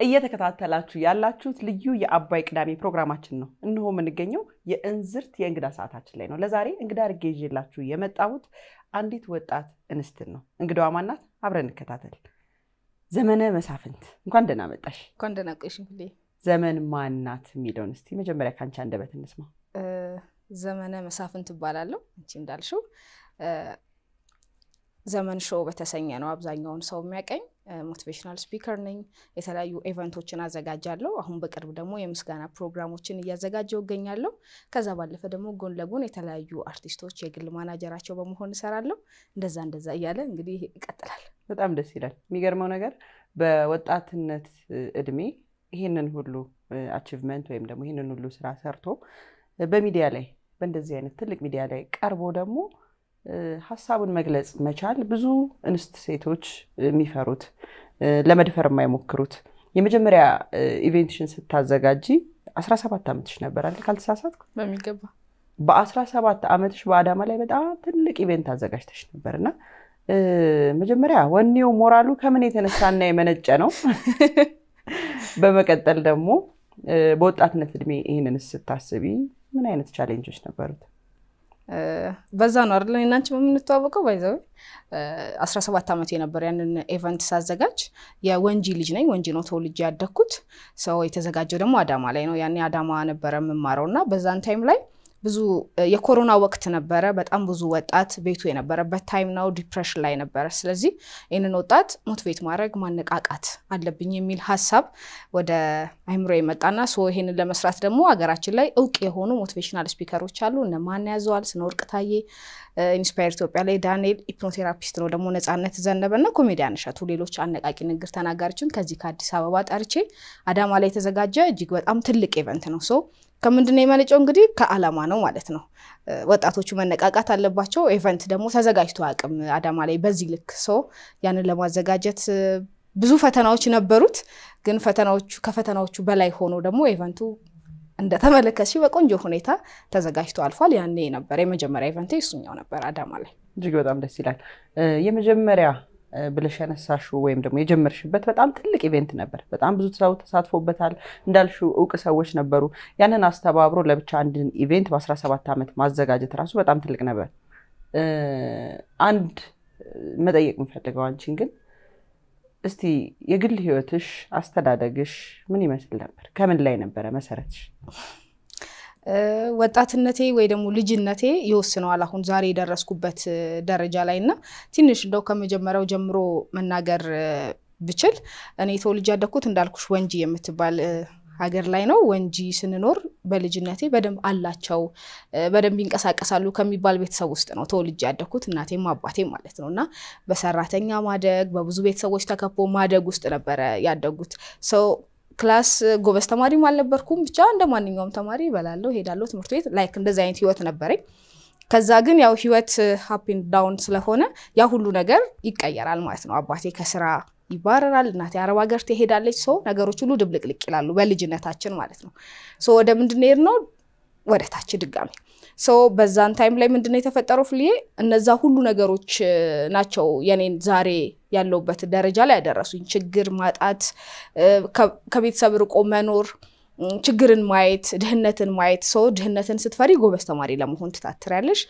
እየተከታተላችሁ ያላችሁት ልዩ የአባይ ቅዳሜ ፕሮግራማችን ነው። እነሆ የምንገኘው የእንዝርት የእንግዳ ሰዓታችን ላይ ነው። ለዛሬ እንግዳ አድርጌ ይዤላችሁ የመጣሁት አንዲት ወጣት እንስትን ነው። እንግዳዋ ማናት? አብረን እንከታተል። ዘመነ መሳፍንት እንኳን ደህና መጣሽ። እንኳን ደህና ቆየሽ። ዘመን ማናት የሚለውን እስቲ መጀመሪያ ከአንቺ አንደበት እንስማ። ዘመነ መሳፍንት እባላለሁ። አንቺ እንዳልሽው ዘመን ሾው በተሰኘ ነው አብዛኛውን ሰው የሚያቀኝ። ሞቲቬሽናል ስፒከር ነኝ። የተለያዩ ኢቨንቶችን አዘጋጃለሁ። አሁን በቅርብ ደግሞ የምስጋና ፕሮግራሞችን እያዘጋጀው እገኛለሁ። ከዛ ባለፈ ደግሞ ጎን ለጎን የተለያዩ አርቲስቶች የግል ማናጀራቸው በመሆን እሰራለሁ። እንደዛ እንደዛ እያለ እንግዲህ ይቀጥላል። በጣም ደስ ይላል። የሚገርመው ነገር በወጣትነት እድሜ ይህንን ሁሉ አቺቭመንት ወይም ደግሞ ይህንን ሁሉ ስራ ሰርቶ በሚዲያ ላይ በእንደዚህ አይነት ትልቅ ሚዲያ ላይ ቀርቦ ደግሞ ሀሳቡን መግለጽ መቻል ብዙ እንስት ሴቶች የሚፈሩት ለመድፈር የማይሞክሩት የመጀመሪያ ኢቬንትሽን ስታዘጋጂ 17 ዓመትሽ ነበር አለ ካልተሳሳትኩ በሚገባ በ17 ዓመትሽ በአዳማ ላይ በጣም ትልቅ ኢቬንት አዘጋጅተሽ ነበር እና መጀመሪያ ወኔው ሞራሉ ከምን የተነሳና የመነጨ ነው? በመቀጠል ደግሞ በወጣትነት እድሜ ይህንን ስታስቢ ምን አይነት ቻሌንጆች ነበሩት? በዛ ነው አይደል እናንቺ የምንተዋወቀው። ባይዘ አስራ ሰባት ዓመት የነበረ ያንን ኢቨንት ሳዘጋጅ የወንጂ ልጅ ነኝ። ወንጂ ነው ተወልጄ ያደግኩት። ሰው የተዘጋጀው ደግሞ አዳማ ላይ ነው። ያኔ አዳማ ነበረ የምማረው እና በዛን ታይም ላይ ብዙ የኮሮና ወቅት ነበረ። በጣም ብዙ ወጣት ቤቱ የነበረበት ታይም ነው። ዲፕሬሽን ላይ ነበረ። ስለዚህ ይህንን ወጣት ሞቲቬት ማድረግ ማነቃቃት አለብኝ የሚል ሀሳብ ወደ አይምሮ የመጣና ሶ ይህንን ለመስራት ደግሞ ሀገራችን ላይ እውቅ የሆኑ ሞቲቬሽናል ስፒከሮች አሉ። እነማን ያዘዋል፣ ስነ ወርቅ ታዬ ኢንስፓየር eh, ኢትዮጵያ ላይ ዳንኤል ኢፕኖቴራፒስት ነው ደግሞ ነጻነት ዘነበና ኮሜዲያን እሸቱ ሌሎች አነቃቂ ንግግር ተናጋሪችን ከዚህ ከአዲስ አበባ ጠርቼ አዳማ ላይ የተዘጋጀ እጅግ በጣም ትልቅ ኢቨንት ነው። ሰው ከምንድነው የመነጨው? እንግዲህ ከአላማ ነው ማለት ነው። eh, ወጣቶቹ መነቃቃት አለባቸው። ኢቨንት ደግሞ ተዘጋጅቶ አቅም አዳማ ላይ በዚህ ልክ ሰው ያንን ለማዘጋጀት ብዙ ፈተናዎች ነበሩት። ግን ፈተናዎቹ ከፈተናዎቹ በላይ ሆኖ ደግሞ ኢቨንቱ ሲ በቆንጆ ሁኔታ ተዘጋጅቶ አልፏል። ያኔ ነበረ የመጀመሪያ ኢቨንቴ እሱኛው ነበር አዳማ ላይ። እጅግ በጣም ደስ ይላል። የመጀመሪያ ብለሽ ያነሳሽው ወይም ደግሞ የጀመርሽበት በጣም ትልቅ ኢቬንት ነበር። በጣም ብዙ ሰው ተሳትፎበታል። እንዳልሽው እውቅ ሰዎች ነበሩ። ያንን አስተባብሮ ለብቻ አንድን ኢቬንት በ17 ዓመት ማዘጋጀት ራሱ በጣም ትልቅ ነበር። አንድ መጠየቅ የምፈልገው አንቺን ግን እስቲ የግል ህይወትሽ፣ አስተዳደግሽ ምን ይመስል ነበር? ከምን ላይ ነበረ መሰረትሽ? ወጣትነቴ ወይ ደግሞ ልጅነቴ ይወስነዋል አሁን ዛሬ የደረስኩበት ደረጃ ላይ እና ትንሽ እንደው ከመጀመሪያው ጀምሮ መናገር ብችል እኔ ተወልጄ ያደግኩት እንዳልኩሽ ወንጂ የምትባል ሀገር ላይ ነው ወንጂ ስንኖር በልጅነቴ በደንብ አላቸው በደንብ ይንቀሳቀሳሉ ከሚባል ቤተሰብ ውስጥ ነው ተወልጄ ያደግኩት እናቴም አባቴም ማለት ነው። እና በሰራተኛ ማደግ በብዙ ቤተሰቦች ተከቦ ማደግ ውስጥ ነበረ ያደጉት ሰው ክላስ ጎበዝ ተማሪም አልነበርኩም። ብቻ እንደ ማንኛውም ተማሪ በላለው ሄዳለው ትምህርት ቤት ላይክ እንደዚህ አይነት ህይወት ነበረኝ። ከዛ ግን ያው ህይወት ሀፒን ዳውን ስለሆነ ያ ሁሉ ነገር ይቀየራል ማለት ነው። አባቴ ከስራ ይባረራል። እናቴ አረብ ሀገር ትሄዳለች። ሰው ነገሮች ሁሉ ድብልቅልቅ ይላሉ በልጅነታችን ማለት ነው። ወደ ምንድን ሄድ ነው ወደ ታች ድጋሚ ሰው በዛን ታይም ላይ ምንድነው የተፈጠረው? ፍልዬ እነዛ ሁሉ ነገሮች ናቸው የኔን ዛሬ ያለውበት ደረጃ ላይ ያደረሱኝ። ችግር ማጣት፣ ከቤተሰብ ርቆ መኖር፣ ችግርን ማየት፣ ድህነትን ማየት። ሰው ድህነትን ስትፈሪ ጎበዝ ተማሪ ለመሆን ትታትሪያለሽ።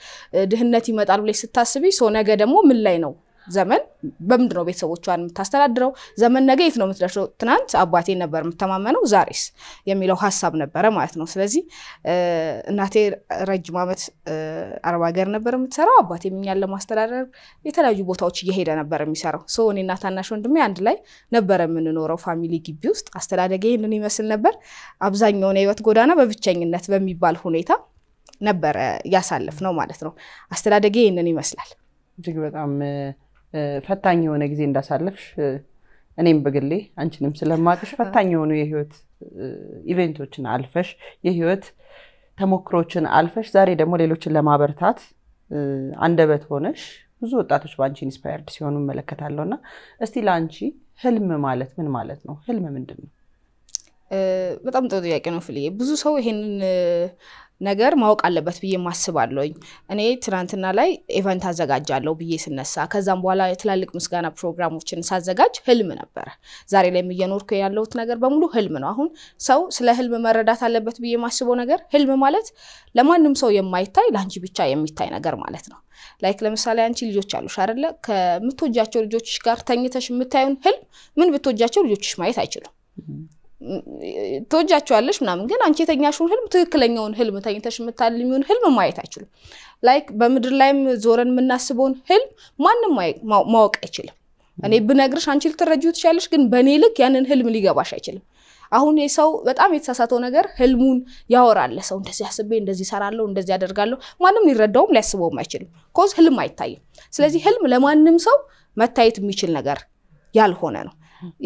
ድህነት ይመጣል ብለሽ ስታስቢ ሰው ነገ ደግሞ ምን ላይ ነው ዘመን በምንድን ነው ቤተሰቦቿን የምታስተዳድረው? ዘመን ነገ የት ነው የምትደርሰው? ትናንት አባቴ ነበር የምተማመነው፣ ዛሬስ የሚለው ሀሳብ ነበረ ማለት ነው። ስለዚህ እናቴ ረጅም ዓመት አረብ ሀገር ነበር የምትሰራው። አባቴ እኛን ለማስተዳደር የተለያዩ ቦታዎች እየሄደ ነበር የሚሰራው። እኔና ታናሽ ወንድሜ አንድ ላይ ነበረ የምንኖረው ፋሚሊ ግቢ ውስጥ። አስተዳደገ ይህንን ይመስል ነበር። አብዛኛውን የህይወት ጎዳና በብቸኝነት በሚባል ሁኔታ ነበረ ያሳልፍ ነው ማለት ነው። አስተዳደገ ይህንን ይመስላል። እጅግ በጣም ፈታኝ የሆነ ጊዜ እንዳሳለፍሽ እኔም በግሌ አንችንም ስለማቅሽ ፈታኝ የሆኑ የህይወት ኢቨንቶችን አልፈሽ የህይወት ተሞክሮችን አልፈሽ ዛሬ ደግሞ ሌሎችን ለማበርታት አንደበት ሆነሽ ብዙ ወጣቶች በአንቺ ኢንስፓየርድ ሲሆኑ እመለከታለሁ እና እስቲ ለአንቺ ህልም ማለት ምን ማለት ነው? ህልም ምንድን ነው? በጣም ጥሩ ጥያቄ ነው ፍልዬ። ብዙ ሰው ይሄንን ነገር ማወቅ አለበት ብዬ ማስባለኝ። እኔ ትናንትና ላይ ኢቨንት አዘጋጃለሁ ብዬ ስነሳ ከዛም በኋላ የትላልቅ ምስጋና ፕሮግራሞችን ሳዘጋጅ ህልም ነበረ። ዛሬ ላይ እየኖርኩ ያለሁት ነገር በሙሉ ህልም ነው። አሁን ሰው ስለ ህልም መረዳት አለበት ብዬ ማስበው ነገር ህልም ማለት ለማንም ሰው የማይታይ ለአንቺ ብቻ የሚታይ ነገር ማለት ነው። ላይክ ለምሳሌ አንቺ ልጆች አሉሽ አይደለ? ከምትወጃቸው ልጆችሽ ጋር ተኝተሽ የምታዩን ህልም ምን ብትወጃቸው ልጆችሽ ማየት አይችሉም። ትወጃቸዋለሽ ምናምን፣ ግን አንቺ የተኛሽውን ህልም ትክክለኛውን ህልም ተኝተሽ የምታልሚውን ህልም ማየት አይችልም። ላይክ በምድር ላይም ዞረን የምናስበውን ህልም ማንም ማወቅ አይችልም። እኔ ብነግርሽ አንቺ ልትረጂው ትችያለሽ፣ ግን በእኔ ልክ ያንን ህልም ሊገባሽ አይችልም። አሁን የሰው በጣም የተሳሳተው ነገር ህልሙን ያወራል ለሰው እንደዚህ አስቤ እንደዚህ እሰራለሁ እንደዚህ አደርጋለሁ። ማንም ሊረዳውም ሊያስበውም አይችልም። ኮዝ ህልም አይታይም። ስለዚህ ህልም ለማንም ሰው መታየት የሚችል ነገር ያልሆነ ነው።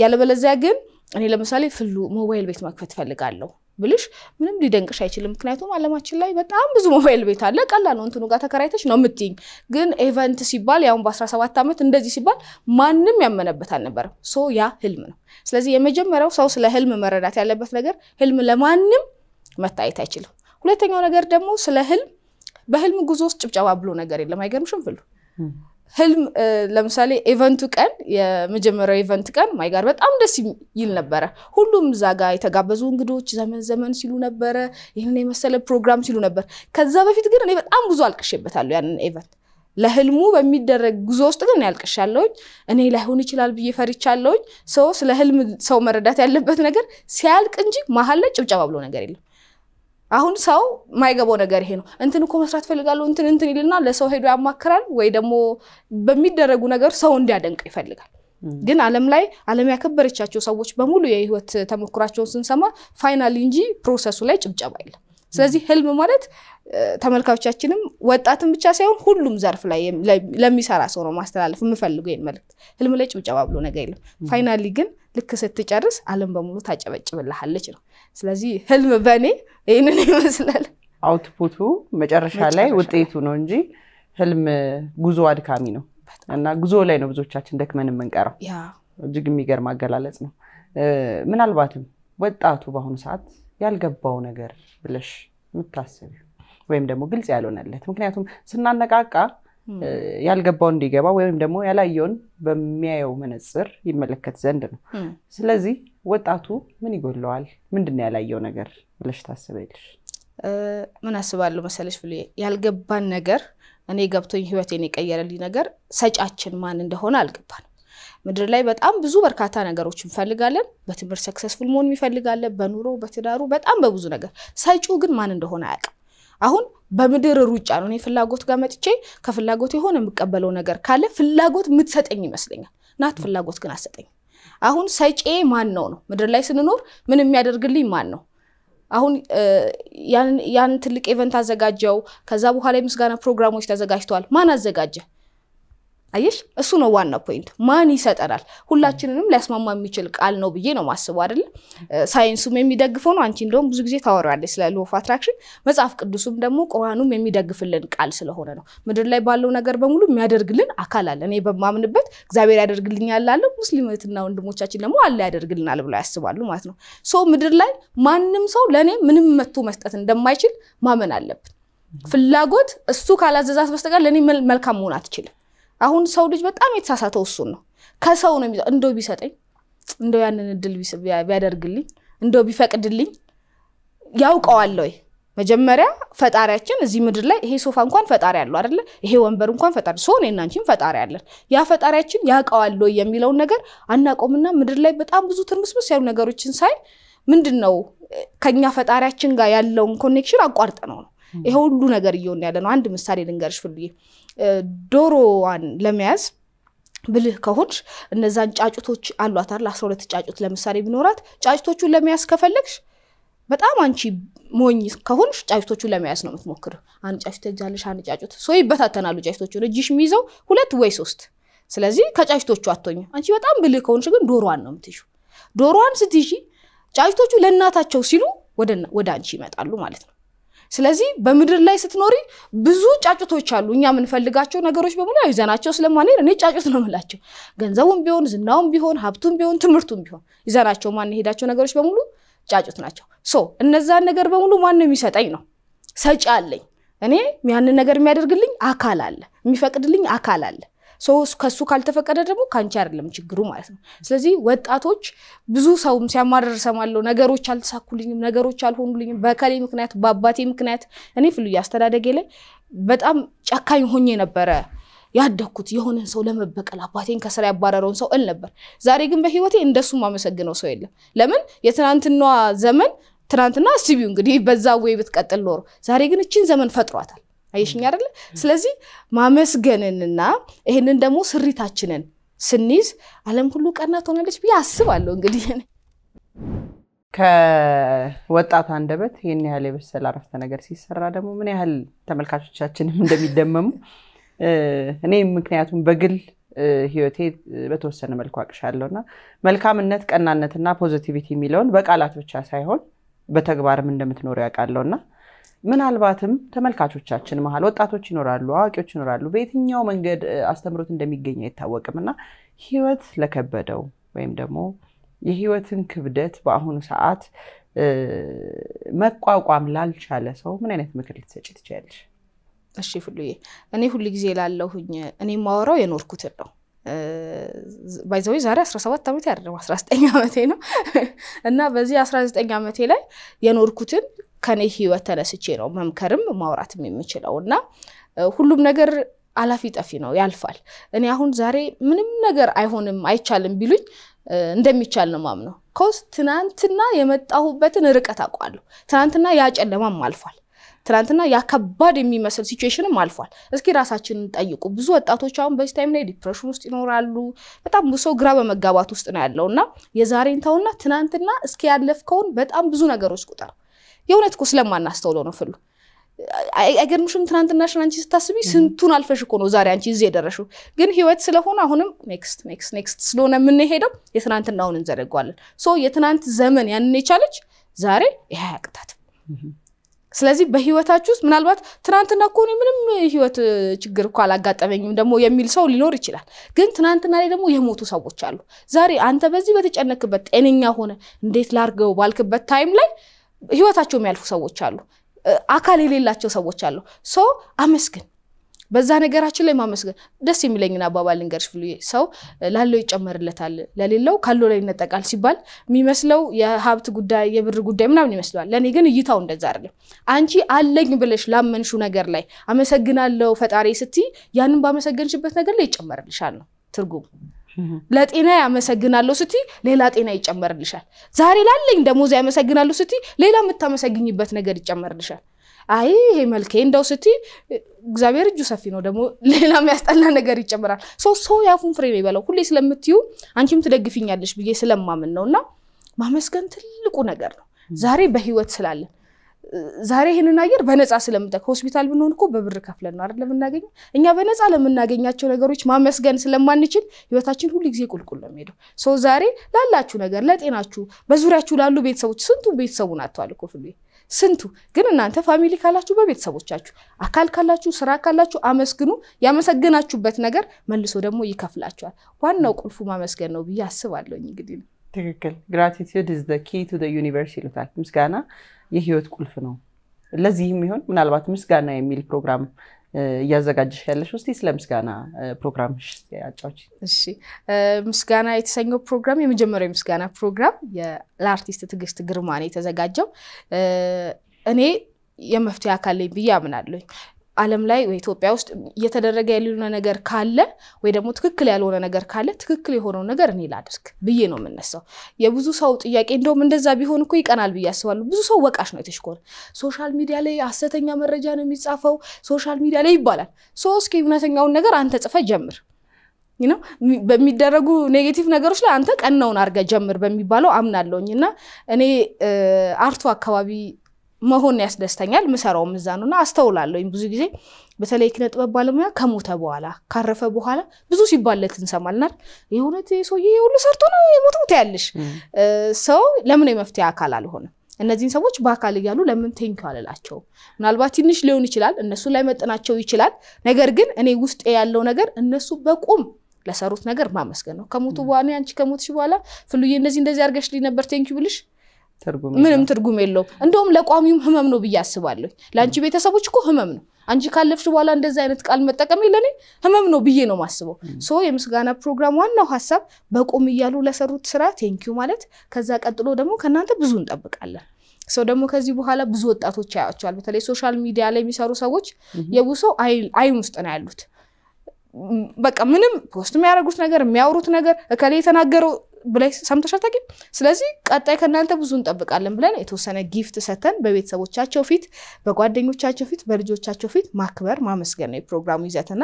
ያለበለዚያ ግን እኔ ለምሳሌ ፍሉ ሞባይል ቤት መክፈት ፈልጋለሁ ብልሽ ምንም ሊደንቅሽ አይችልም። ምክንያቱም አለማችን ላይ በጣም ብዙ ሞባይል ቤት አለ። ቀላል ነው፣ እንትኑ ጋር ተከራይተች ነው የምትይኝ። ግን ኤቨንት ሲባል ያሁን በ17 ዓመት እንደዚህ ሲባል ማንም ያመነበት አልነበረም። ሶ ያ ህልም ነው። ስለዚህ የመጀመሪያው ሰው ስለ ህልም መረዳት ያለበት ነገር ህልም ለማንም መታየት አይችልም። ሁለተኛው ነገር ደግሞ ስለ ህልም በህልም ጉዞ ውስጥ ጭብጨባ ብሎ ነገር የለም። አይገርምሽም ፍሉ ህልም ለምሳሌ ኢቨንቱ ቀን የመጀመሪያው ኢቨንት ቀን ማይ ጋር በጣም ደስ ይል ነበረ። ሁሉም እዛ ጋር የተጋበዙ እንግዶች ዘመን ዘመን ሲሉ ነበረ፣ ይህን የመሰለ ፕሮግራም ሲሉ ነበር። ከዛ በፊት ግን እኔ በጣም ብዙ አልቅሼበታለሁ ያንን ኢቨንት። ለህልሙ በሚደረግ ጉዞ ውስጥ ግን እኔ እኔ ላይሆን ይችላል ብዬ ፈሪቻለሁኝ። ሰው ስለ ህልም ሰው መረዳት ያለበት ነገር ሲያልቅ እንጂ መሀል ላይ ጭብጨባ ብሎ ነገር የለም። አሁን ሰው የማይገባው ነገር ይሄ ነው። እንትን እኮ መስራት ፈልጋለሁ እንትን እንትን ይልና ለሰው ሄዶ ያማክራል፣ ወይ ደግሞ በሚደረጉ ነገር ሰው እንዲያደንቅ ይፈልጋል። ግን ዓለም ላይ ዓለም ያከበረቻቸው ሰዎች በሙሉ የህይወት ተሞክሯቸውን ስንሰማ ፋይናል እንጂ ፕሮሰሱ ላይ ጭብጨባ የለም። ስለዚህ ህልም ማለት ተመልካቾቻችንም ወጣትን ብቻ ሳይሆን ሁሉም ዘርፍ ላይ ለሚሰራ ሰው ነው ማስተላለፍ የምፈልገው መልዕክት። ህልም ላይ ጭብጨባ ብሎ ነገር የለም። ፋይናሊ ግን ልክ ስትጨርስ ዓለም በሙሉ ታጨበጭብልሃለች ነው። ስለዚህ ህልም በእኔ ይህንን ይመስላል። አውትፑቱ መጨረሻ ላይ ውጤቱ ነው እንጂ ህልም ጉዞ አድካሚ ነው እና ጉዞ ላይ ነው ብዙዎቻችን ደክመን የምንቀረው። እጅግ የሚገርም አገላለጽ ነው። ምናልባትም ወጣቱ በአሁኑ ሰዓት ያልገባው ነገር ብለሽ የምታስቢው ወይም ደግሞ ግልጽ ያልሆነለት ምክንያቱም ስናነቃቃ ያልገባው እንዲገባ ወይም ደግሞ ያላየውን በሚያየው መነጽር ይመለከት ዘንድ ነው። ስለዚህ ወጣቱ ምን ይጎለዋል? ምንድን ነው ያላየው ነገር ብለሽ ታስበልሽ? ምን አስባለሁ መሰለሽ ብሎ ያልገባን ነገር እኔ ገብቶኝ ህይወቴን የቀየረልኝ ነገር ሰጫችን ማን እንደሆነ አልገባን? ምድር ላይ በጣም ብዙ በርካታ ነገሮች እንፈልጋለን። በትምህርት ሰክሰስፉል መሆን እንፈልጋለን፣ በኑሮ በትዳሩ በጣም በብዙ ነገር። ሰጪው ግን ማን እንደሆነ አያውቅም። አሁን በምድር ሩጫ ነው። እኔ ፍላጎት ጋር መጥቼ ከፍላጎት የሆነ የምቀበለው ነገር ካለ ፍላጎት የምትሰጠኝ ይመስለኛል። ናት ፍላጎት ግን አሰጠኝ። አሁን ሰጪ ማን ነው ነው ምድር ላይ ስንኖር ምን የሚያደርግልኝ ማን ነው? አሁን ያን ትልቅ ኢቨንት አዘጋጀው። ከዛ በኋላ የምስጋና ፕሮግራሞች ተዘጋጅተዋል። ማን አዘጋጀ? አየሽ፣ እሱ ነው ዋና ፖይንት። ማን ይሰጠናል? ሁላችንንም ሊያስማማ የሚችል ቃል ነው ብዬ ነው ማስቡ አይደለም ሳይንሱም የሚደግፈው ነው። አንቺ እንደውም ብዙ ጊዜ ታወራለች ስለ ሎፍ አትራክሽን፣ መጽሐፍ ቅዱሱም ደግሞ ቁርአኑም የሚደግፍልን ቃል ስለሆነ ነው። ምድር ላይ ባለው ነገር በሙሉ የሚያደርግልን አካል አለ። እኔ በማምንበት እግዚአብሔር ያደርግልኛል አለ። ሙስሊም እህትና ወንድሞቻችን ደግሞ አለ ያደርግልናል ብለው ያስባሉ ማለት ነው። ሶ ምድር ላይ ማንም ሰው ለእኔ ምንም መቶ መስጠት እንደማይችል ማመን አለብን። ፍላጎት እሱ ካላዘዛት በስተቀር ለእኔ መልካም መሆን አትችልም። አሁን ሰው ልጅ በጣም የተሳሳተው እሱን ነው። ከሰው ነው እንደው ቢሰጠኝ እንደው ያንን እድል ቢያደርግልኝ እንደው ቢፈቅድልኝ ያውቀዋለ ወይ? መጀመሪያ ፈጣሪያችን እዚህ ምድር ላይ ይሄ ሶፋ እንኳን ፈጣሪ አለው አይደለ? ይሄ ወንበር እንኳን ፈጣሪ ሶ እኔና አንቺም ፈጣሪ አለን። ያ ፈጣሪያችን ያውቀዋል ወይ የሚለውን ነገር አናቆምና ምድር ላይ በጣም ብዙ ትርምስምስ ያሉ ነገሮችን ሳይ ምንድን ነው ከኛ ፈጣሪያችን ጋር ያለውን ኮኔክሽን አቋርጠ ነው ነው ይሄ ሁሉ ነገር እየሆነ ያለ ነው። አንድ ምሳሌ ልንገርሽ ፍልዬ ዶሮዋን ለመያዝ ብልህ ከሆንሽ እነዛን ጫጩቶች አሏታል። አስራ ሁለት ጫጩት ለምሳሌ ቢኖራት ጫጩቶቹን ለመያዝ ከፈለግሽ በጣም አንቺ ሞኝ ከሆንሽ ጫጩቶቹን ለመያዝ ነው የምትሞክር። አንድ ጫጩት እጃለሽ፣ አንድ ጫጩት ሰው ይበታተናሉ። ጫጩቶቹን እጅሽ የሚይዘው ሁለት ወይ ሶስት። ስለዚህ ከጫጩቶቹ አቶኝ። አንቺ በጣም ብልህ ከሆንሽ ግን ዶሮዋን ነው የምትይዥ። ዶሮዋን ስትይዥ ጫጩቶቹ ለእናታቸው ሲሉ ወደ አንቺ ይመጣሉ ማለት ነው። ስለዚህ በምድር ላይ ስትኖሪ ብዙ ጫጩቶች አሉ። እኛ የምንፈልጋቸው ነገሮች በሙሉ ይዘናቸው ስለማንሄድ እኔ ጫጩት ነው የምላቸው። ገንዘቡም ቢሆን ዝናውም ቢሆን ሀብቱም ቢሆን ትምህርቱም ቢሆን ይዘናቸው ማንሄዳቸው ነገሮች በሙሉ ጫጩት ናቸው። ሶ እነዛን ነገር በሙሉ ነው የሚሰጠኝ ነው፣ ሰጪ አለኝ። እኔ ያንን ነገር የሚያደርግልኝ አካል አለ፣ የሚፈቅድልኝ አካል አለ። ከሱ ካልተፈቀደ ደግሞ ከአንቺ አይደለም ችግሩ ማለት ነው። ስለዚህ ወጣቶች ብዙ ሰውም ሲያማረር ሰማለሁ። ነገሮች አልተሳኩልኝም፣ ነገሮች አልሆኑልኝም በከሌ ምክንያት፣ በአባቴ ምክንያት። እኔ ፍሉ አስተዳደጌ ላይ በጣም ጨካኝ ሆኜ ነበረ ያደግኩት የሆነን ሰው ለመበቀል አባቴን ከስራ ያባረረውን ሰው እል ነበር። ዛሬ ግን በህይወቴ እንደሱ ማመሰግነው ሰው የለም። ለምን የትናንትናዋ ዘመን ትናንትና ስቢው እንግዲህ በዛ ወይ ብትቀጥል ኖሮ ዛሬ ግን እችን ዘመን ፈጥሯታል። አየሽኝ አይደለ? ስለዚህ ማመስገንንና ይሄንን ደግሞ ስሪታችንን ስንይዝ ዓለም ሁሉ ቀና ትሆናለች ብዬ አስባለሁ። እንግዲህ ከወጣት አንደበት ይህን ያህል የበሰለ አረፍተ ነገር ሲሰራ ደግሞ ምን ያህል ተመልካቾቻችንም እንደሚደመሙ እኔ ምክንያቱም በግል ህይወቴ በተወሰነ መልኩ አቅሻለሁ እና መልካምነት ቀናነትና ፖዘቲቪቲ የሚለውን በቃላት ብቻ ሳይሆን በተግባርም እንደምትኖሩ ያውቃለሁ እና ምናልባትም ተመልካቾቻችን መሀል ወጣቶች ይኖራሉ፣ አዋቂዎች ይኖራሉ። በየትኛው መንገድ አስተምሮት እንደሚገኝ አይታወቅም እና ህይወት ለከበደው ወይም ደግሞ የህይወትን ክብደት በአሁኑ ሰዓት መቋቋም ላልቻለ ሰው ምን አይነት ምክር ልትሰጪ ትችያለሽ? እሺ ፍሉዬ፣ እኔ ሁሉ ጊዜ ላለሁኝ እኔ የማወራው የኖርኩትን ነው። ባይዘዊ ዛሬ 17 ዓመቴ አይደለም 19 ዓመቴ ነው እና በዚህ 19 ዓመቴ ላይ የኖርኩትን ከኔ ህይወት ተነስቼ ነው መምከርም ማውራትም የምችለው እና ሁሉም ነገር አላፊ ጠፊ ነው፣ ያልፋል። እኔ አሁን ዛሬ ምንም ነገር አይሆንም አይቻልም ቢሉኝ እንደሚቻል ነው ማምነው። ከውስጥ ትናንትና የመጣሁበትን ርቀት አውቃለሁ። ትናንትና ያጨለማም አልፏል። ትናንትና ያከባድ የሚመስል ሲቹዌሽንም አልፏል። እስኪ ራሳችንን ጠይቁ። ብዙ ወጣቶች አሁን በዚህ ታይም ላይ ዲፕሬሽን ውስጥ ይኖራሉ። በጣም ብዙ ሰው ግራ በመጋባት ውስጥ ነው ያለው እና የዛሬን ተውና ትናንትና እስኪ ያለፍከውን በጣም ብዙ ነገሮች ቁጠር። የእውነት እኮ ስለማናስተውለው ነው ፍሉ አይገርምሽም? ትናንትናሽን አንቺ ስታስቢ ስንቱን አልፈሽ እኮ ነው ዛሬ አንቺ እዚህ የደረሽው። ግን ህይወት ስለሆነ አሁንም ኔክስት ኔክስት ኔክስት ስለሆነ የምንሄደው የትናንትናውን እንዘረገዋለን። ሶ የትናንት ዘመን ያንን የቻለች ዛሬ ይህ አያቅታትም። ስለዚህ በህይወታችሁ ውስጥ ምናልባት ትናንትና እኮ እኔ ምንም ህይወት ችግር እኮ አላጋጠመኝም ደግሞ የሚል ሰው ሊኖር ይችላል። ግን ትናንትና ላይ ደግሞ የሞቱ ሰዎች አሉ። ዛሬ አንተ በዚህ በተጨነክበት ጤነኛ ሆነ እንዴት ላርገው ባልክበት ታይም ላይ ህይወታቸው የሚያልፉ ሰዎች አሉ። አካል የሌላቸው ሰዎች አሉ። ሶ አመስግን፣ በዛ ነገራችን ላይ ማመስገን ደስ የሚለኝን አባባል ልንገርሽ ብሎ ሰው ላለው ይጨመርለታል፣ ለሌለው ካለው ላይ ይነጠቃል ሲባል የሚመስለው የሀብት ጉዳይ የብር ጉዳይ ምናምን ይመስለዋል። ለእኔ ግን እይታው እንደዛ አይደለም። አንቺ አለኝ ብለሽ ላመንሹ ነገር ላይ አመሰግናለው ፈጣሪ ስትይ ያንን ባመሰገንሽበት ነገር ላይ ይጨመርልሻል ነው ትርጉሙ። ለጤና ያመሰግናለሁ ስቲ ሌላ ጤና ይጨመርልሻል። ዛሬ ላለኝ ደሞዝ ያመሰግናለሁ ስቲ ሌላ የምታመሰግኝበት ነገር ይጨመርልሻል። አይ ይሄ መልኬ እንደው ስቲ እግዚአብሔር እጁ ሰፊ ነው፣ ደግሞ ሌላ የሚያስጠላ ነገር ይጨምራል። ሰው ሰው ያፉን ፍሬ ነው ይበለው። ሁሌ ስለምትዩ አንቺም ትደግፊኛለሽ ብዬ ስለማምን ነው እና ማመስገን ትልቁ ነገር ነው ዛሬ በህይወት ስላለን ዛሬ ይህንን አየር በነፃ ስለምንጠቅ ሆስፒታል ብንሆን እኮ በብር ከፍለን ነው አይደል የምናገኘው። እኛ በነፃ ለምናገኛቸው ነገሮች ማመስገን ስለማንችል ህይወታችን ሁሉ ጊዜ ቁልቁል ነው የሚሄደው። ሰው ዛሬ ላላችሁ ነገር፣ ለጤናችሁ፣ በዙሪያችሁ ላሉ ቤተሰቦች ስንቱ ቤተሰቡን አጥተዋል እኮ ፍሉ ስንቱ ግን እናንተ ፋሚሊ ካላችሁ በቤተሰቦቻችሁ አካል ካላችሁ ስራ ካላችሁ አመስግኑ። ያመሰገናችሁበት ነገር መልሶ ደግሞ ይከፍላችኋል። ዋናው ቁልፉ ማመስገን ነው ብዬ አስባለሁኝ። እንግዲህ ነው ትክክል። ግራቲቲዩድ ኢዝ ኪ ቱ ዩኒቨርስ ይሉታል ምስጋና የህይወት ቁልፍ ነው። ለዚህም ይሆን ምናልባት ምስጋና የሚል ፕሮግራም እያዘጋጀሽ ያለሽ ውስጥ ስለ ምስጋና ፕሮግራም አጫዎች። እሺ ምስጋና የተሰኘው ፕሮግራም የመጀመሪያው የምስጋና ፕሮግራም ለአርቲስት ትዕግስት ግርማ ነው የተዘጋጀው። እኔ የመፍትሄ አካል ብዬ አምናለሁ። ዓለም ላይ ወይ ኢትዮጵያ ውስጥ እየተደረገ ያልሆነ ነገር ካለ ወይ ደግሞ ትክክል ያልሆነ ነገር ካለ ትክክል የሆነው ነገር እኔ ላድርግ ብዬ ነው የምነሳው። የብዙ ሰው ጥያቄ እንደውም እንደዛ ቢሆን እኮ ይቀናል ብዬ አስባለሁ። ብዙ ሰው ወቃሽ ነው የተሽኮረ ሶሻል ሚዲያ ላይ ሐሰተኛ መረጃ ነው የሚጻፈው ሶሻል ሚዲያ ላይ ይባላል። ሶ እስኪ እውነተኛውን ነገር አንተ ጽፈ ጀምር ነው በሚደረጉ ኔጌቲቭ ነገሮች ላይ አንተ ቀናውን አድርገህ ጀምር በሚባለው አምናለውኝ እና እኔ አርቶ አካባቢ መሆን ያስደስተኛል። ምሰራውም እዛ እና አስተውላለሁ። ብዙ ጊዜ በተለይ ኪነ ጥበብ ባለሙያ ከሞተ በኋላ ካረፈ በኋላ ብዙ ሲባለት እንሰማልናል። የእውነት ሰውዬ ሁሉ ሰርቶ ነው የሞተው ያለሽ ሰው ለምን የመፍትሄ አካል አልሆነም? እነዚህን ሰዎች በአካል እያሉ ለምን ቴንኪ አልላቸው? ምናልባት ትንሽ ሊሆን ይችላል፣ እነሱ ላይመጥናቸው ይችላል። ነገር ግን እኔ ውስጥ ያለው ነገር እነሱ በቁም ለሰሩት ነገር ማመስገን ነው። ከሞቱ በኋላ አንቺ ከሞትሽ በኋላ ፍሉዬ እንደዚህ እንደዚህ አድርገሽልኝ ነበር ቴንኪ ብልሽ ምንም ትርጉም የለውም። እንደውም ለቋሚውም ህመም ነው ብዬ አስባለሁ። ለአንቺ ቤተሰቦች እኮ ህመም ነው። አንቺ ካለፍሽ በኋላ እንደዚ አይነት ቃል መጠቀም ለእኔ ህመም ነው ብዬ ነው ማስበው። ሶ የምስጋና ፕሮግራም ዋናው ሀሳብ በቁም እያሉ ለሰሩት ስራ ቴንኪዩ ማለት፣ ከዛ ቀጥሎ ደግሞ ከእናንተ ብዙ እንጠብቃለን። ሰው ደግሞ ከዚህ በኋላ ብዙ ወጣቶች ያያቸዋል። በተለይ ሶሻል ሚዲያ ላይ የሚሰሩ ሰዎች የብዙ ሰው አይን ውስጥ ነው ያሉት። በቃ ምንም ፖስት የሚያደርጉት ነገር የሚያወሩት ነገር እከሌ የተናገረው ብላይ ሰምተሻል አታውቂም። ስለዚህ ቀጣይ ከእናንተ ብዙ እንጠብቃለን ብለን የተወሰነ ጊፍት ሰተን በቤተሰቦቻቸው ፊት፣ በጓደኞቻቸው ፊት፣ በልጆቻቸው ፊት ማክበር ማመስገን ነው የፕሮግራሙ ይዘትና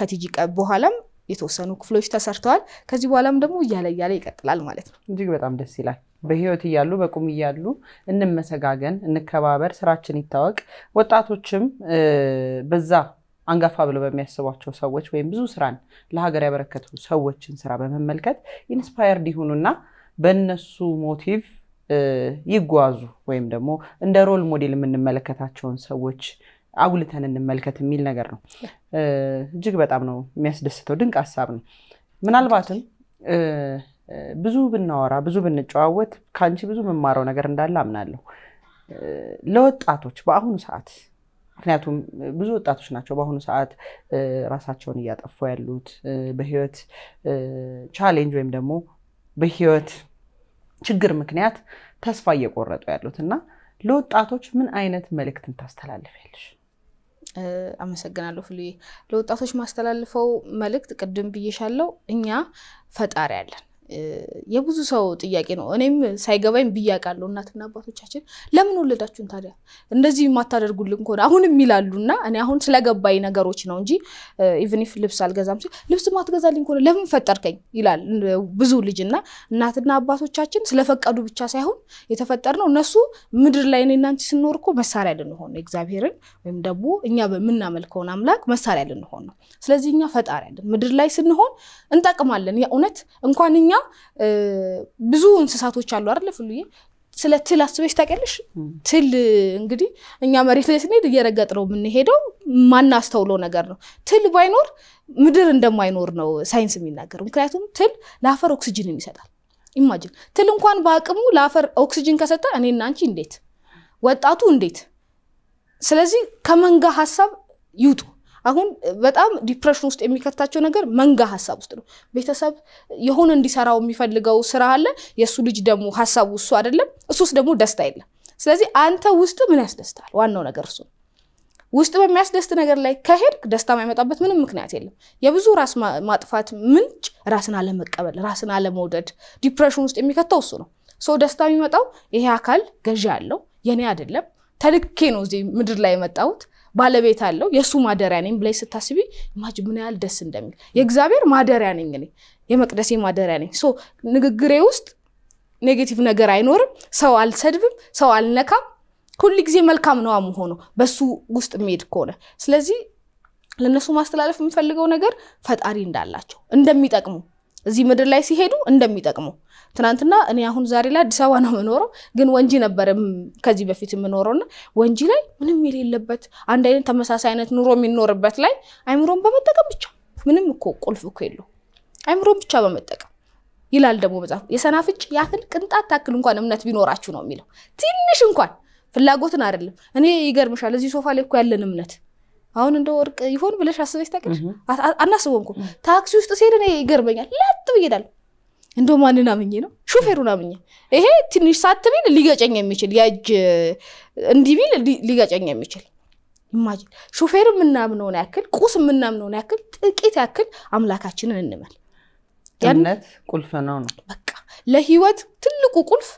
ከቲጂ በኋላም የተወሰኑ ክፍሎች ተሰርተዋል። ከዚህ በኋላም ደግሞ እያለ እያለ ይቀጥላል ማለት ነው። እጅግ በጣም ደስ ይላል። በህይወት እያሉ በቁም እያሉ እንመሰጋገን፣ እንከባበር፣ ስራችን ይታወቅ። ወጣቶችም በዛ አንጋፋ ብለው በሚያስቧቸው ሰዎች ወይም ብዙ ስራን ለሀገር ያበረከቱ ሰዎችን ስራ በመመልከት ኢንስፓየርድ ይሁኑና በእነሱ ሞቲቭ ይጓዙ ወይም ደግሞ እንደ ሮል ሞዴል የምንመለከታቸውን ሰዎች አጉልተን እንመልከት የሚል ነገር ነው። እጅግ በጣም ነው የሚያስደስተው። ድንቅ ሀሳብ ነው። ምናልባትም ብዙ ብናወራ ብዙ ብንጨዋወት ከአንቺ ብዙ የምማረው ነገር እንዳለ አምናለሁ። ለወጣቶች በአሁኑ ሰዓት ምክንያቱም ብዙ ወጣቶች ናቸው በአሁኑ ሰዓት ራሳቸውን እያጠፉ ያሉት በህይወት ቻሌንጅ ወይም ደግሞ በህይወት ችግር ምክንያት ተስፋ እየቆረጡ ያሉት እና ለወጣቶች ምን አይነት መልእክትን ታስተላልፊያለሽ? አመሰግናለሁ ፍሉዬ። ለወጣቶች ማስተላልፈው መልእክት ቅድም ብዬሻለው፣ እኛ ፈጣሪ አለን የብዙ ሰው ጥያቄ ነው። እኔም ሳይገባኝ ብያቃለሁ። እናትና አባቶቻችን ለምን ወለዳችሁን ታዲያ እንደዚህ የማታደርጉልን ከሆነ አሁንም ይላሉና እኔ አሁን ስለገባኝ ነገሮች ነው እንጂ ኢቭን ኢፍ ልብስ አልገዛም ሲል ልብስ ማትገዛልኝ ከሆነ ለምን ፈጠርከኝ ይላል ብዙ ልጅና እናትና አባቶቻችን ስለፈቀዱ ብቻ ሳይሆን የተፈጠር ነው እነሱ ምድር ላይ እኔና አንቺ ስንኖር እኮ መሳሪያ ልንሆን እግዚአብሔርን ወይም ደግሞ እኛ በምናመልከውን አምላክ መሳሪያ ልንሆን ነው። ስለዚህ እኛ ፈጣሪ አለን ምድር ላይ ስንሆን እንጠቅማለን። የእውነት እንኳን እኛ ብዙ እንስሳቶች አሉ አይደለ ፍሉዬ? ስለ ትል አስበሽ ታውቂያለሽ? ትል እንግዲህ እኛ መሬት ላይ ስንሄድ እየረገጥ ነው የምንሄደው፣ ማናስተውለው ነገር ነው። ትል ባይኖር ምድር እንደማይኖር ነው ሳይንስ የሚናገረው። ምክንያቱም ትል ለአፈር ኦክሲጅንን ይሰጣል። ኢማጂን ትል እንኳን በአቅሙ ለአፈር ኦክሲጅን ከሰጠ እኔና አንቺ እንዴት፣ ወጣቱ እንዴት። ስለዚህ ከመንጋ ሀሳብ ይውጡ። አሁን በጣም ዲፕሬሽን ውስጥ የሚከታቸው ነገር መንጋ ሀሳብ ውስጥ ነው። ቤተሰብ የሆነ እንዲሰራው የሚፈልገው ስራ አለ። የእሱ ልጅ ደግሞ ሀሳቡ እሱ አይደለም፣ እሱስ ደግሞ ደስታ የለም። ስለዚህ አንተ ውስጥ ምን ያስደስታል? ዋናው ነገር እሱ ነው። ውስጥ በሚያስደስት ነገር ላይ ከሄድ ደስታ የማይመጣበት ምንም ምክንያት የለም። የብዙ ራስ ማጥፋት ምንጭ ራስን አለመቀበል፣ ራስን አለመውደድ፣ ዲፕሬሽን ውስጥ የሚከተው እሱ ነው። ሰው ደስታ የሚመጣው ይሄ አካል ገዢ አለው፣ የኔ አይደለም፣ ተልኬ ነው እዚህ ምድር ላይ የመጣሁት ባለቤት አለው የእሱ ማደሪያ ነኝ ብላይ ስታስቢ ማጅ ምን ያህል ደስ እንደሚል የእግዚአብሔር ማደሪያ ነኝ እኔ የመቅደሴ ማደሪያ ነኝ። ሶ ንግግሬ ውስጥ ኔጌቲቭ ነገር አይኖርም። ሰው አልሰድብም፣ ሰው አልነካም። ሁል ጊዜ መልካም ነዋ መሆኑ በሱ ውስጥ የሚሄድ ከሆነ ስለዚህ ለእነሱ ማስተላለፍ የምፈልገው ነገር ፈጣሪ እንዳላቸው እንደሚጠቅሙ እዚህ ምድር ላይ ሲሄዱ እንደሚጠቅሙ ትናንትና እኔ አሁን ዛሬ ላይ አዲስ አበባ ነው የምኖረው፣ ግን ወንጂ ነበር ከዚህ በፊት የምኖረው እና ወንጂ ላይ ምንም የሌለበት አንድ አይነት ተመሳሳይ አይነት ኑሮ የሚኖርበት ላይ አይምሮን በመጠቀም ብቻ ምንም እኮ ቁልፍ እኮ የለው አይምሮን ብቻ በመጠቀም ይላል ደግሞ መጽሐፍ። የሰናፍጭ ያህል ቅንጣት ታክል እንኳን እምነት ቢኖራችሁ ነው የሚለው። ትንሽ እንኳን ፍላጎትን አይደለም። እኔ ይገርምሻል፣ እዚህ ሶፋ ላይ እኮ ያለን እምነት አሁን እንደ ወርቅ ይሆን ብለሽ አስበሽ ታውቂያለሽ? አናስበውም እኮ ታክሲ ውስጥ ሲሄድ እኔ ይገርመኛል። ለጥ ብዬ እንደ እንደው ማንን አምኜ ነው? ሹፌሩን አምኜ ይሄ ትንሽ ሳት ቢል ሊገጨኝ የሚችል የእጅ እንዲህ ቢል ሊገጨኝ የሚችል ኢማጂን ሹፌር የምናምነውን ያክል ቁስ የምናምነውን ያክል ጥቂት ያክል አምላካችንን እንመል። እምነት ቁልፍ ነው ነው በቃ ለህይወት ትልቁ ቁልፍ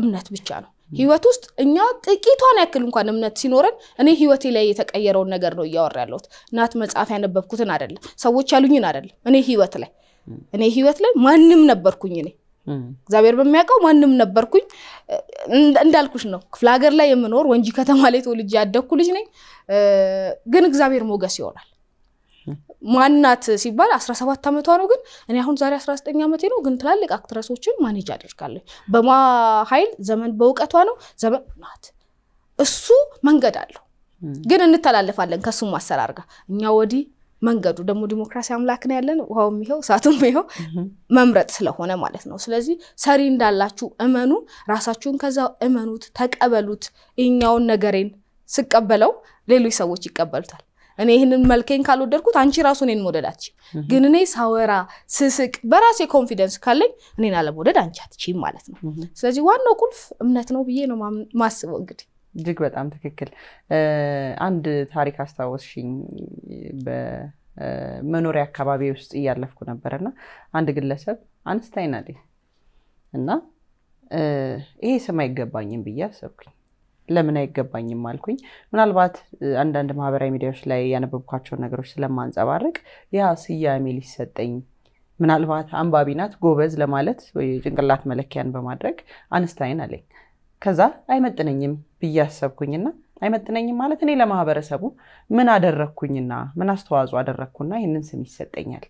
እምነት ብቻ ነው። ህይወት ውስጥ እኛ ጥቂቷን ያክል እንኳን እምነት ሲኖረን እኔ ህይወቴ ላይ የተቀየረውን ነገር ነው እያወራ ያለሁት። እናት መጽሐፍ ያነበብኩትን አደለም ሰዎች ያሉኝን አደለም እኔ ህይወት ላይ እኔ ህይወት ላይ ማንም ነበርኩኝ እኔ እግዚአብሔር በሚያውቀው ማንም ነበርኩኝ። እንዳልኩሽ ነው ክፍለ ሀገር ላይ የምኖር ወንጂ ከተማ ላይ ተወልጄ ያደግኩ ልጅ ነኝ። ግን እግዚአብሔር ሞገስ ይሆናል ማናት ሲባል 17 ዓመቷ ነው። ግን እኔ አሁን ዛሬ 19 ዓመቴ ነው። ግን ትላልቅ አክትረሶችን ማኔጅ አደርጋለች። በማ ኃይል ዘመን በእውቀቷ ነው ዘመን ናት። እሱ መንገድ አለው። ግን እንተላለፋለን ከሱም አሰራር ጋር እኛ ወዲህ መንገዱ ደግሞ ዲሞክራሲ አምላክ ነው ያለን። ውሃውም ይኸው እሳቱም ይኸው መምረጥ ስለሆነ ማለት ነው። ስለዚህ ሰሪ እንዳላችሁ እመኑ፣ ራሳችሁን ከዛ እመኑት፣ ተቀበሉት። እኛውን ነገሬን ስቀበለው ሌሎች ሰዎች ይቀበሉታል። እኔ ይህንን መልኬን ካልወደድኩት አንቺ ራሱ እኔን መውደዳች። ግን እኔ ሳወራ ስስቅ፣ በራሴ ኮንፊደንስ ካለኝ እኔን አለመውደድ አንቺ አትችይም ማለት ነው። ስለዚህ ዋናው ቁልፍ እምነት ነው ብዬ ነው ማስበው። እንግዲህ እጅግ በጣም ትክክል። አንድ ታሪክ አስታወስሽኝ። በመኖሪያ አካባቢ ውስጥ እያለፍኩ ነበረና አንድ ግለሰብ አንስታይን እና ይሄ ስም አይገባኝም ብዬ አሰብኩኝ ለምን አይገባኝም አልኩኝ። ምናልባት አንዳንድ ማህበራዊ ሚዲያዎች ላይ ያነበብኳቸውን ነገሮች ስለማንጸባርቅ ያ ስያሜ ሊሰጠኝ ምናልባት አንባቢ ናት ጎበዝ ለማለት ወይ ጭንቅላት መለኪያን በማድረግ አንስታይን አለኝ። ከዛ አይመጥነኝም ብዬ አሰብኩኝና አይመጥነኝም ማለት እኔ ለማህበረሰቡ ምን አደረግኩኝና ምን አስተዋጽኦ አደረግኩና ይህንን ስም ይሰጠኛል?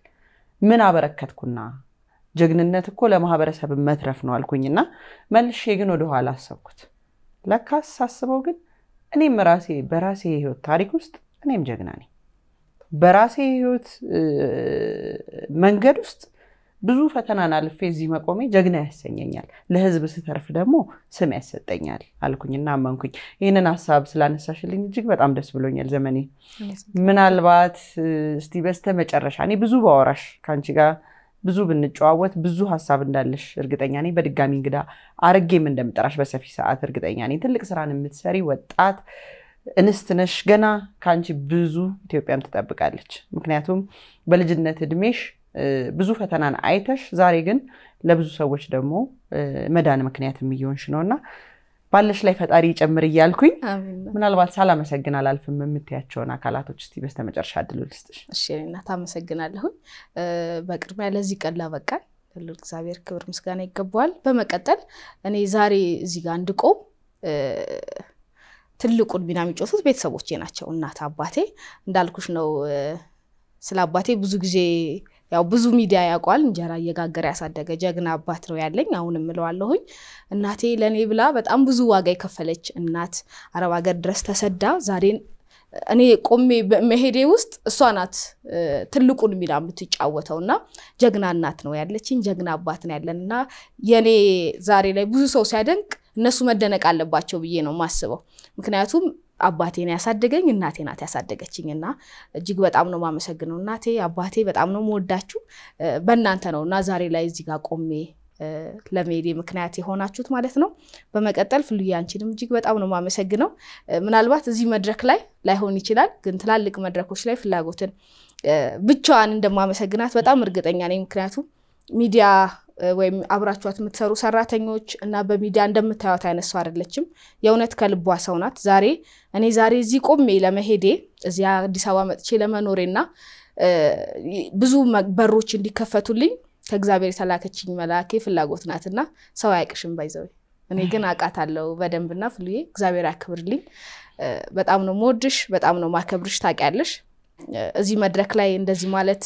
ምን አበረከትኩና ጀግንነት እኮ ለማህበረሰብ መትረፍ ነው አልኩኝና መልሼ ግን ወደኋላ አሰብኩት። ለካስ ሳስበው ግን እኔም ራሴ በራሴ የህይወት ታሪክ ውስጥ እኔም ጀግና ነኝ። በራሴ የህይወት መንገድ ውስጥ ብዙ ፈተናን አልፌ እዚህ መቆሜ ጀግና ያሰኘኛል፣ ለህዝብ ስተርፍ ደግሞ ስም ያሰጠኛል አልኩኝና አመንኩኝ። ይህንን ሀሳብ ስላነሳሽልኝ እጅግ በጣም ደስ ብሎኛል። ዘመኔ ምናልባት እስቲ በስተ መጨረሻ እኔ ብዙ ባወራሽ ከአንቺ ጋር ብዙ ብንጨዋወት ብዙ ሀሳብ እንዳለሽ እርግጠኛ ነኝ። በድጋሚ እንግዳ አርጌም እንደምጠራሽ በሰፊ ሰዓት እርግጠኛ ነኝ። ትልቅ ስራን የምትሰሪ ወጣት እንስት ነሽ። ገና ከአንቺ ብዙ ኢትዮጵያም ትጠብቃለች። ምክንያቱም በልጅነት እድሜሽ ብዙ ፈተናን አይተሽ ዛሬ ግን ለብዙ ሰዎች ደግሞ መዳን ምክንያት የሚሆንሽ ነው እና ባለሽ ላይ ፈጣሪ ይጨምር እያልኩኝ ምናልባት ሳላመሰግን አላልፍም የምትያቸውን አካላቶች እስቲ በስተመጨረሻ እድሉ ልስጥሽ። እሺ እናት አመሰግናለሁኝ። በቅድሚያ ለዚህ ቀን ላበቃን እግዚአብሔር ክብር ምስጋና ይገባዋል። በመቀጠል እኔ ዛሬ እዚህ ጋር እንድቆም ትልቁን ሚና የሚጮቱት ቤተሰቦቼ ናቸው። እናት አባቴ እንዳልኩሽ ነው። ስለ አባቴ ብዙ ጊዜ ያው ብዙ ሚዲያ ያውቋል። እንጀራ እየጋገረ ያሳደገ ጀግና አባት ነው ያለኝ። አሁንም እለዋለሁኝ እናቴ ለእኔ ብላ በጣም ብዙ ዋጋ የከፈለች እናት አረብ ሀገር ድረስ ተሰዳ ዛሬን እኔ ቆሜ መሄዴ ውስጥ እሷ ናት ትልቁን ሚና የምትጫወተው እና ጀግና እናት ነው ያለችኝ። ጀግና አባት ነው ያለን እና የኔ ዛሬ ላይ ብዙ ሰው ሲያደንቅ እነሱ መደነቅ አለባቸው ብዬ ነው ማስበው ምክንያቱም አባቴን ያሳደገኝ እናቴ ናት ያሳደገችኝ እና እጅግ በጣም ነው ማመሰግነው። እናቴ አባቴ በጣም ነው መወዳችሁ። በእናንተ ነው እና ዛሬ ላይ እዚህ ጋር ቆሜ ለሜዴ ምክንያት የሆናችሁት ማለት ነው። በመቀጠል ፍሉዬ አንቺንም እጅግ በጣም ነው ማመሰግነው። ምናልባት እዚህ መድረክ ላይ ላይሆን ይችላል፣ ግን ትላልቅ መድረኮች ላይ ፍላጎትን ብቻዋን እንደማመሰግናት በጣም እርግጠኛ ነኝ። ምክንያቱም ሚዲያ ወይም አብራችኋት የምትሰሩ ሰራተኞች እና በሚዲያ እንደምታዩት አይነት ሰው አይደለችም። የእውነት ከልቧ ሰው ናት። ዛሬ እኔ ዛሬ እዚህ ቆሜ ለመሄዴ እዚያ አዲስ አበባ መጥቼ ለመኖሬና ብዙ በሮች እንዲከፈቱልኝ ከእግዚአብሔር የተላከችኝ መላኬ ፍላጎት ናትና ሰው አያቅሽም ባይዘው እኔ ግን አውቃታለሁ በደንብና ፍሉዬ እግዚአብሔር ያክብርልኝ። በጣም ነው የምወድሽ፣ በጣም ነው ማከብርሽ። ታውቂያለሽ እዚህ መድረክ ላይ እንደዚህ ማለት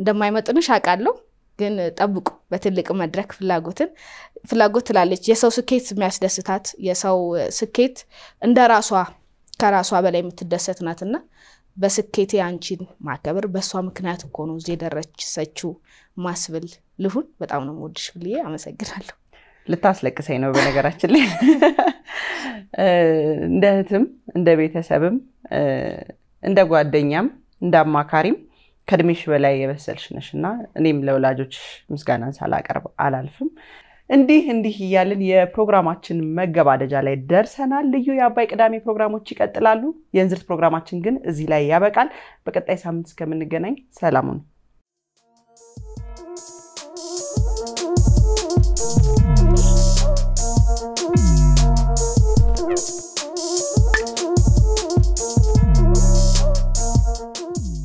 እንደማይመጥንሽ አውቃለሁ። ግን ጠብቁ በትልቅ መድረክ ፍላጎትን ፍላጎት ትላለች። የሰው ስኬት የሚያስደስታት የሰው ስኬት እንደ ራሷ ከራሷ በላይ የምትደሰት ናትና በስኬቴ አንቺን ማከበር በእሷ ምክንያት እኮ ነው እዚህ የደረሰችው ማስብል ልሁን። በጣም ነው የምወድሽ ብዬ አመሰግናለሁ። ልታስለቅሰኝ ነው በነገራችን ላይ እንደ እህትም እንደ ቤተሰብም እንደ ጓደኛም እንደ አማካሪም ከእድሜሽ በላይ የበሰልሽ ነሽ እና እኔም ለወላጆች ምስጋናን ሳላቀርብ አላልፍም። እንዲህ እንዲህ እያልን የፕሮግራማችን መገባደጃ ላይ ደርሰናል። ልዩ የአባይ ቅዳሜ ፕሮግራሞች ይቀጥላሉ። የእንዝርት ፕሮግራማችን ግን እዚህ ላይ ያበቃል። በቀጣይ ሳምንት እስከምንገናኝ ሰላሙን